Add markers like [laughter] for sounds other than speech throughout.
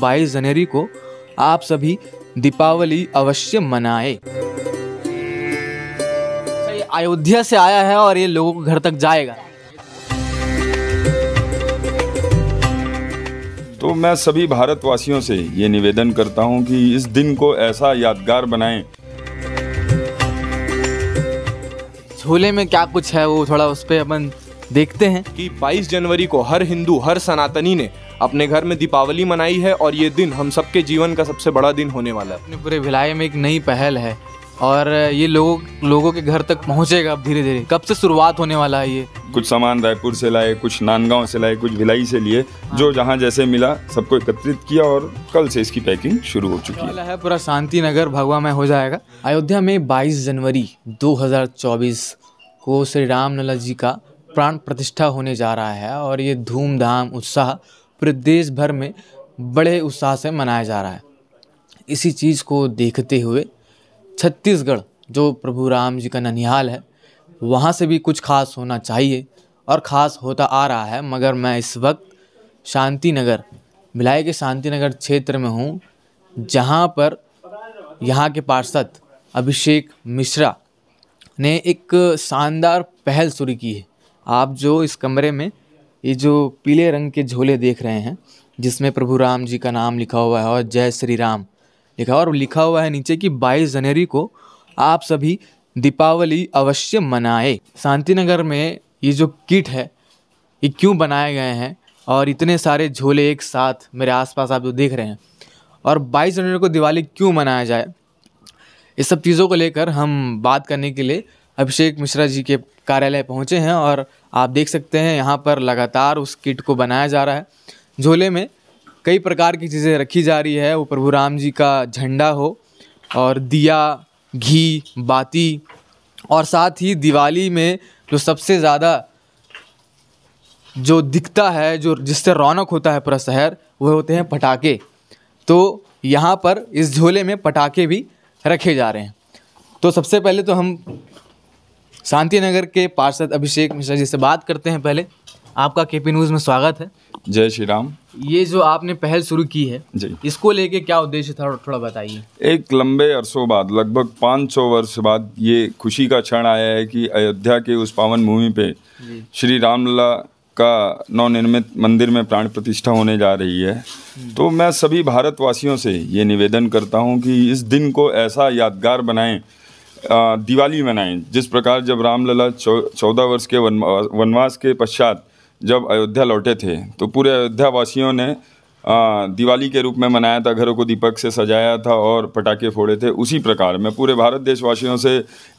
बाईस जनवरी को आप सभी दीपावली अवश्य मनाए अयोध्या से आया है और ये लोगों के घर तक जाएगा तो मैं सभी भारतवासियों से ये निवेदन करता हूँ कि इस दिन को ऐसा यादगार बनाएं। झोले में क्या कुछ है वो थोड़ा उस पर अपन देखते हैं कि 22 जनवरी को हर हिंदू हर सनातनी ने अपने घर में दीपावली मनाई है और ये दिन हम सबके जीवन का सबसे बड़ा दिन होने वाला है अपने पूरे भिलाई में एक नई पहल है और ये लोग लोगों के घर तक पहुंचेगा अब धीरे धीरे कब से शुरुआत होने वाला है ये कुछ सामान रायपुर से लाए कुछ नानगांव से लाए कुछ भिलाई से लिए हाँ। जो जहां जैसे मिला सबको एकत्रित किया और कल से इसकी पैकिंग शुरू हो चुकी है, है पूरा शांति नगर भगवा में हो जाएगा अयोध्या में 22 जनवरी 2024 को श्री राम लला जी का प्राण प्रतिष्ठा होने जा रहा है और ये धूमधाम उत्साह पूरे देश भर में बड़े उत्साह से मनाया जा रहा है इसी चीज़ को देखते हुए छत्तीसगढ़ जो प्रभु राम जी का ननिहाल है वहाँ से भी कुछ खास होना चाहिए और ख़ास होता आ रहा है मगर मैं इस वक्त शांति नगर भिलाई के शांति नगर क्षेत्र में हूँ जहाँ पर यहाँ के पार्षद अभिषेक मिश्रा ने एक शानदार पहल शुरू की है आप जो इस कमरे में ये जो पीले रंग के झोले देख रहे हैं जिसमें प्रभु राम जी का नाम लिखा हुआ है और जय श्री राम लिखा और लिखा हुआ है नीचे कि 22 जनवरी को आप सभी दीपावली अवश्य मनाए शांतिनगर में ये जो किट है ये क्यों बनाए गए हैं और इतने सारे झोले एक साथ मेरे आसपास आप जो देख रहे हैं और 22 जनवरी को दिवाली क्यों मनाया जाए इस सब चीज़ों को लेकर हम बात करने के लिए अभिषेक मिश्रा जी के कार्यालय पहुँचे हैं और आप देख सकते हैं यहाँ पर लगातार उस किट को बनाया जा रहा है झोले में कई प्रकार की चीज़ें रखी जा रही है वो प्रभु राम जी का झंडा हो और दिया घी बाती और साथ ही दिवाली में जो सबसे ज़्यादा जो दिखता है जो जिससे रौनक होता है पूरा शहर वह होते हैं पटाखे तो यहाँ पर इस झोले में पटाखे भी रखे जा रहे हैं तो सबसे पहले तो हम शांति नगर के पार्षद अभिषेक मिश्रा जी से बात करते हैं पहले आपका के पी न्यूज़ में स्वागत है जय श्री राम ये जो आपने पहल शुरू की है जी इसको लेके क्या उद्देश्य था थोड़ा बताइए एक लंबे अरसों बाद लगभग 500 वर्ष बाद ये खुशी का क्षण आया है कि अयोध्या के उस पावन भूमि पे श्री रामलला का नवनिर्मित मंदिर में प्राण प्रतिष्ठा होने जा रही है हम्म। तो मैं सभी भारतवासियों से ये निवेदन करता हूँ कि इस दिन को ऐसा यादगार बनाएं दिवाली मनाएं जिस प्रकार जब रामलला चौदह वर्ष के वनवास के पश्चात जब अयोध्या लौटे थे तो पूरे अयोध्या वासियों ने दिवाली के रूप में मनाया था घरों को दीपक से सजाया था और पटाखे फोड़े थे उसी प्रकार मैं पूरे भारत देशवासियों से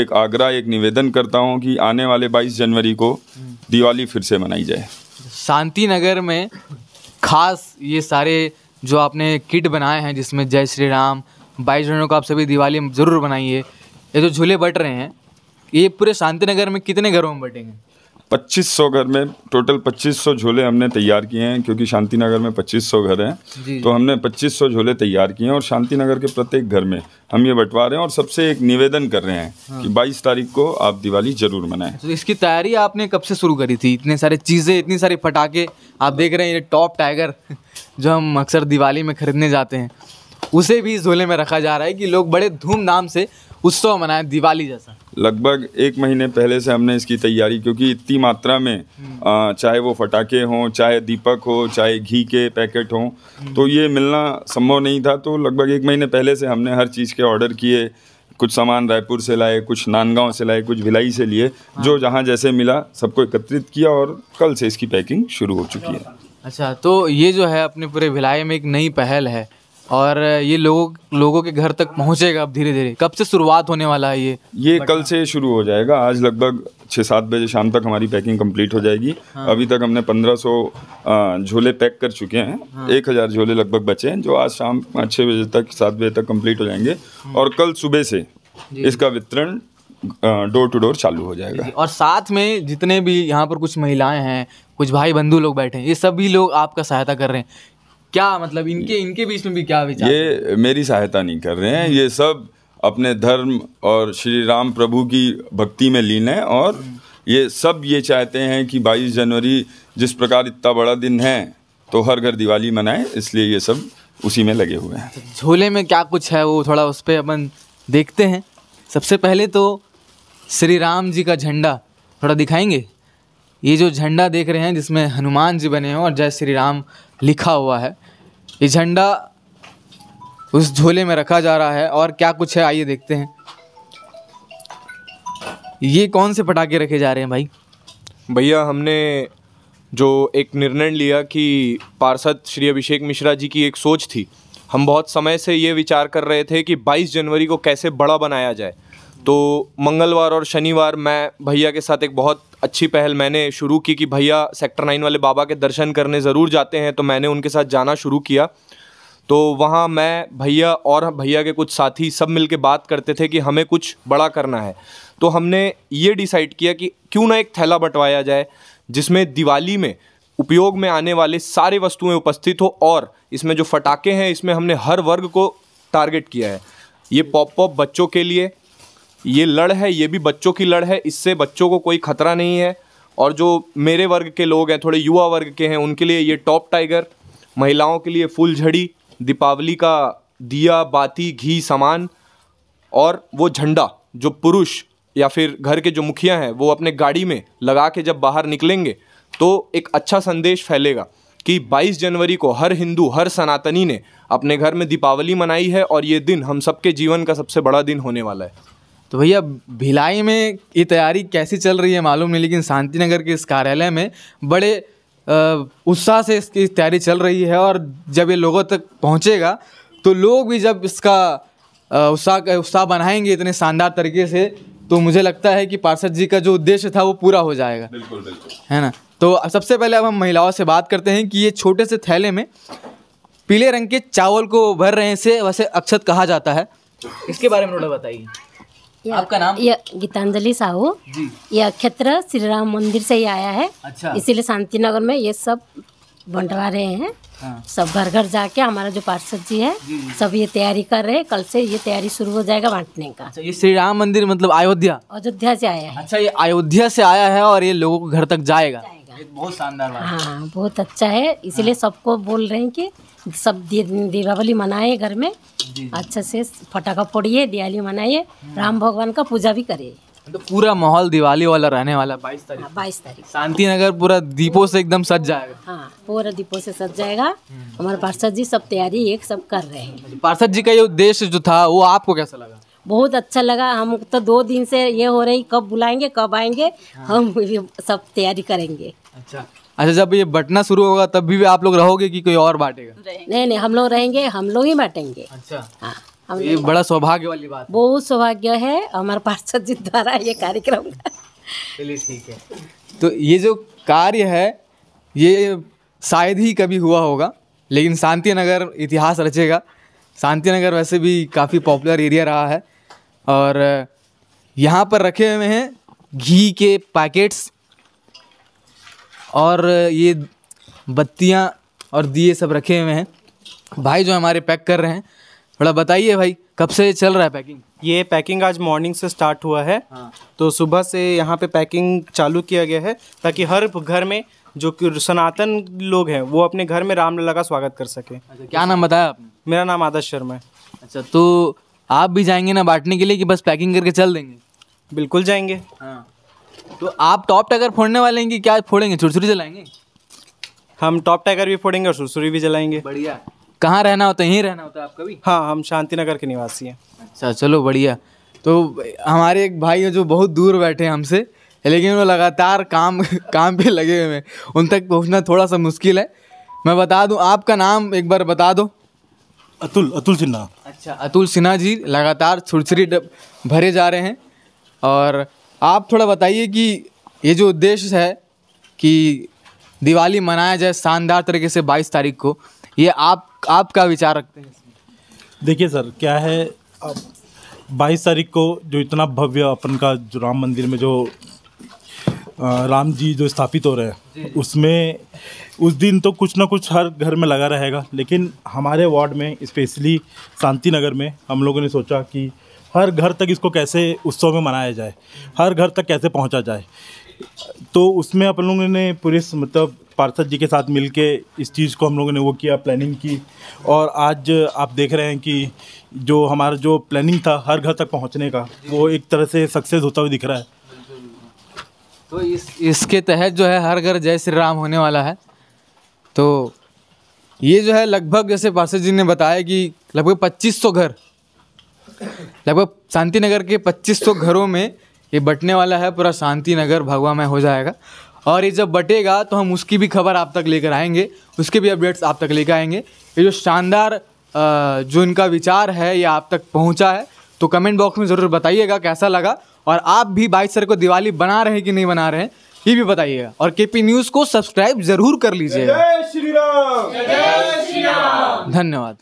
एक आग्रह एक निवेदन करता हूं कि आने वाले 22 जनवरी को दिवाली फिर से मनाई जाए शांति नगर में खास ये सारे जो आपने किट बनाए हैं जिसमें जय श्री राम बाईस जनों को आप सभी दिवाली ज़रूर बनाइए ये जो झूले बट रहे हैं ये पूरे शांति नगर में कितने घरों में बटेंगे 2500 घर में टोटल 2500 झूले हमने तैयार किए हैं क्योंकि शांति नगर में 2500 घर हैं तो हमने 2500 झूले तैयार किए हैं और शांति नगर के प्रत्येक घर में हम ये बंटवा रहे हैं और सबसे एक निवेदन कर रहे हैं हाँ। कि 22 तारीख को आप दिवाली जरूर मनाएं तो इसकी तैयारी आपने कब से शुरू करी थी इतने सारे चीज़ें इतनी सारी पटाखे आप देख रहे हैं ये टॉप टाइगर [laughs] जो हम अक्सर दिवाली में खरीदने जाते हैं उसे भी झोले में रखा जा रहा है कि लोग बड़े धूमधाम से उत्सव मनाया दिवाली जैसा लगभग एक महीने पहले से हमने इसकी तैयारी क्योंकि इतनी मात्रा में हम्म। आ, चाहे वो फटाके हों चाहे दीपक हो चाहे घी के पैकेट हों हम्म। तो ये मिलना संभव नहीं था तो लगभग एक महीने पहले से हमने हर चीज़ के ऑर्डर किए कुछ सामान रायपुर से लाए कुछ नानगांव से लाए कुछ भिलाई से लिए हाँ। जो जहाँ जैसे मिला सबको एकत्रित किया और कल से इसकी पैकिंग शुरू हो चुकी है अच्छा तो ये जो है अपने पूरे भिलाई में एक नई पहल है और ये लोगों लोगों के घर तक पहुंचेगा अब धीरे धीरे कब से शुरुआत होने वाला है ये ये कल से शुरू हो जाएगा आज लगभग छः सात बजे शाम तक हमारी पैकिंग कंप्लीट हो जाएगी हाँ। अभी तक हमने पंद्रह सौ झोले पैक कर चुके हैं हाँ। एक हज़ार झोले लगभग बचे हैं जो आज शाम पाँच छः बजे तक सात बजे तक कम्प्लीट हो जाएंगे हाँ। और कल सुबह से इसका वितरण डोर टू डोर चालू हो जाएगा और साथ में जितने भी यहाँ पर कुछ महिलाएं हैं कुछ भाई बंधु लोग बैठे हैं ये सभी लोग आपका सहायता कर रहे हैं क्या मतलब इनके इनके बीच में भी क्या विचार ये मेरी सहायता नहीं कर रहे हैं ये सब अपने धर्म और श्री राम प्रभु की भक्ति में लीन है और ये सब ये चाहते हैं कि 22 जनवरी जिस प्रकार इतना बड़ा दिन है तो हर घर दिवाली मनाएं इसलिए ये सब उसी में लगे हुए हैं तो झोले में क्या कुछ है वो थोड़ा उस पर अपन देखते हैं सबसे पहले तो श्री राम जी का झंडा थोड़ा दिखाएंगे ये जो झंडा देख रहे हैं जिसमें हनुमान जी बने हैं और जय श्री राम लिखा हुआ है ये झंडा उस झोले में रखा जा रहा है और क्या कुछ है आइए देखते हैं ये कौन से पटाखे रखे जा रहे हैं भाई भैया हमने जो एक निर्णय लिया कि पार्षद श्री अभिषेक मिश्रा जी की एक सोच थी हम बहुत समय से ये विचार कर रहे थे कि 22 जनवरी को कैसे बड़ा बनाया जाए तो मंगलवार और शनिवार मैं भैया के साथ एक बहुत अच्छी पहल मैंने शुरू की कि भैया सेक्टर नाइन वाले बाबा के दर्शन करने ज़रूर जाते हैं तो मैंने उनके साथ जाना शुरू किया तो वहाँ मैं भैया और भैया के कुछ साथी सब मिल बात करते थे कि हमें कुछ बड़ा करना है तो हमने ये डिसाइड किया कि क्यों ना एक थैला बंटवाया जाए जिसमें दिवाली में उपयोग में आने वाले सारे वस्तुएं उपस्थित हो और इसमें जो फटाके हैं इसमें हमने हर वर्ग को टारगेट किया है ये पॉप पॉप बच्चों के लिए ये लड़ है ये भी बच्चों की लड़ है इससे बच्चों को कोई खतरा नहीं है और जो मेरे वर्ग के लोग हैं थोड़े युवा वर्ग के हैं उनके लिए ये टॉप टाइगर महिलाओं के लिए फूलझड़ी दीपावली का दिया बाती घी सामान और वो झंडा जो पुरुष या फिर घर के जो मुखिया हैं वो अपने गाड़ी में लगा के जब बाहर निकलेंगे तो एक अच्छा संदेश फैलेगा कि 22 जनवरी को हर हिंदू हर सनातनी ने अपने घर में दीपावली मनाई है और ये दिन हम सबके जीवन का सबसे बड़ा दिन होने वाला है तो भैया भिलाई में ये तैयारी कैसी चल रही है मालूम नहीं लेकिन शांतिनगर के इस कार्यालय में बड़े उत्साह से इसकी तैयारी चल रही है और जब ये लोगों तक पहुँचेगा तो लोग भी जब इसका उत्साह उत्साह बनाएंगे इतने शानदार तरीके से तो मुझे लगता है कि पार्षद जी का जो उद्देश्य था वो पूरा हो जाएगा बिल्कुल बिल्कुल है ना तो सबसे पहले अब हम महिलाओं से बात करते हैं कि ये छोटे से थैले में पीले रंग के चावल को भर रहे से वैसे अक्षत कहा जाता है इसके बारे में थोड़ा बताइए आपका नाम ये गीतांजलि साहू जी ये क्षेत्र श्री राम मंदिर से ही आया है अच्छा इसीलिए शांति नगर में ये सब बंटवा रहे हैं हाँ। सब घर घर जाके हमारा जो पार्षद जी है जी। सब ये तैयारी कर रहे हैं कल से ये तैयारी शुरू हो जाएगा बांटने का अच्छा, ये श्री राम मंदिर मतलब अयोध्या अयोध्या से आया है अच्छा ये अयोध्या से आया है और ये लोगों के घर तक जाएगा बहुत शानदार हाँ बहुत अच्छा है इसीलिए हाँ। सबको बोल रहे हैं कि सब दीपावली मनाए घर में अच्छा से फटाखा फोड़िए दिवाली मनाइए हम्म। राम भगवान का पूजा भी करिए तो पूरा माहौल दिवाली वाला रहने वाला बाईस तारीख हाँ, बाईस तारीख शांति नगर पूरा दीपो से एकदम सज जाएगा हाँ पूरा दीपो से सज जाएगा हम्म। हमारे पार्षद जी सब तैयारी एक सब कर रहे हैं अच्छा, पार्षद जी का ये उद्देश्य जो था वो आपको कैसा लगा बहुत अच्छा लगा हम तो दो दिन से ये हो रही कब बुलाएंगे कब आएंगे हाँ। हम सब तैयारी करेंगे अच्छा अच्छा जब ये बटना शुरू होगा तब भी आप लोग रहोगे कि कोई और बांटेगा नहीं नहीं हम लोग रहेंगे हम लोग ही बांटेंगे अच्छा हाँ ये बड़ा सौभाग्य वाली बात बहुत सौभाग्य है हमारे पार्षद जी द्वारा ये कार्यक्रम चलिए ठीक है तो ये जो कार्य है ये शायद ही कभी हुआ होगा लेकिन शांति नगर इतिहास रचेगा शांति नगर वैसे भी काफ़ी पॉपुलर एरिया रहा है और यहाँ पर रखे हुए हैं घी के पैकेट्स और ये बत्तियाँ और दिए सब रखे हुए हैं भाई जो हमारे पैक कर रहे हैं थोड़ा बताइए भाई कब से चल रहा है पैकिंग ये पैकिंग आज मॉर्निंग से स्टार्ट हुआ है हाँ। तो सुबह से यहाँ पे पैकिंग चालू किया गया है ताकि हर घर में जो कि सनातन लोग हैं वो अपने घर में रामलला का स्वागत कर सके अच्छा, क्या नाम बताया आपने मेरा नाम आदर्श शर्मा है अच्छा तो आप भी जाएंगे ना बांटने के लिए कि बस पैकिंग करके चल देंगे बिल्कुल जाएंगे हाँ तो आप टॉप टाइगर फोड़ने वाले हैं कि क्या फोड़ेंगे छुरछुरी जलाएंगे हम टॉप टाइगर भी फोड़ेंगे और सुरसुरी भी जलाएंगे बढ़िया कहाँ रहना होता है यहीं रहना होता है आपका भी हाँ हम शांति नगर के निवासी हैं अच्छा चलो बढ़िया तो हमारे एक भाई हैं जो बहुत दूर बैठे हैं हमसे लेकिन वो लगातार काम [laughs] काम पे लगे हुए हैं उन तक पहुँचना थोड़ा सा मुश्किल है मैं बता दूँ आपका नाम एक बार बता दो अतुल अतुल सिन्हा अच्छा अतुल सिन्हा जी लगातार छुरछुरी भरे जा रहे हैं और आप थोड़ा बताइए कि ये जो उद्देश्य है कि दिवाली मनाया जाए शानदार तरीके से 22 तारीख को ये आप आपका विचार रखते हैं देखिए सर क्या है अब बाईस तारीख को जो इतना भव्य अपन का जो राम मंदिर में जो राम जी जो स्थापित हो रहे हैं उसमें उस दिन तो कुछ ना कुछ हर घर में लगा रहेगा लेकिन हमारे वार्ड में स्पेशली शांति नगर में हम लोगों ने सोचा कि हर घर तक इसको कैसे उत्सव में मनाया जाए हर घर तक कैसे पहुंचा जाए तो उसमें अपन लोगों ने पूरे मतलब पार्षद जी के साथ मिल के इस चीज़ को हम लोगों ने वो किया प्लानिंग की और आज आप देख रहे हैं कि जो हमारा जो प्लानिंग था हर घर तक पहुंचने का वो एक तरह से सक्सेस होता हुआ दिख रहा है तो इस इसके तहत जो है हर घर जय श्री राम होने वाला है तो ये जो है लगभग जैसे पार्षद जी ने बताया कि लगभग 2500 घर लगभग शांति नगर के 2500 घरों में ये बटने वाला है पूरा शांति नगर भगवा में हो जाएगा और ये जब बटेगा तो हम उसकी भी खबर आप तक लेकर आएंगे उसके भी अपडेट्स आप तक लेकर आएंगे ये जो शानदार जो इनका विचार है ये आप तक पहुँचा है तो कमेंट बॉक्स में ज़रूर बताइएगा कैसा लगा और आप भी बाईस सर को दिवाली बना रहे कि नहीं बना रहे हैं ये भी बताइएगा और के पी न्यूज़ को सब्सक्राइब ज़रूर कर लीजिएगा धन्यवाद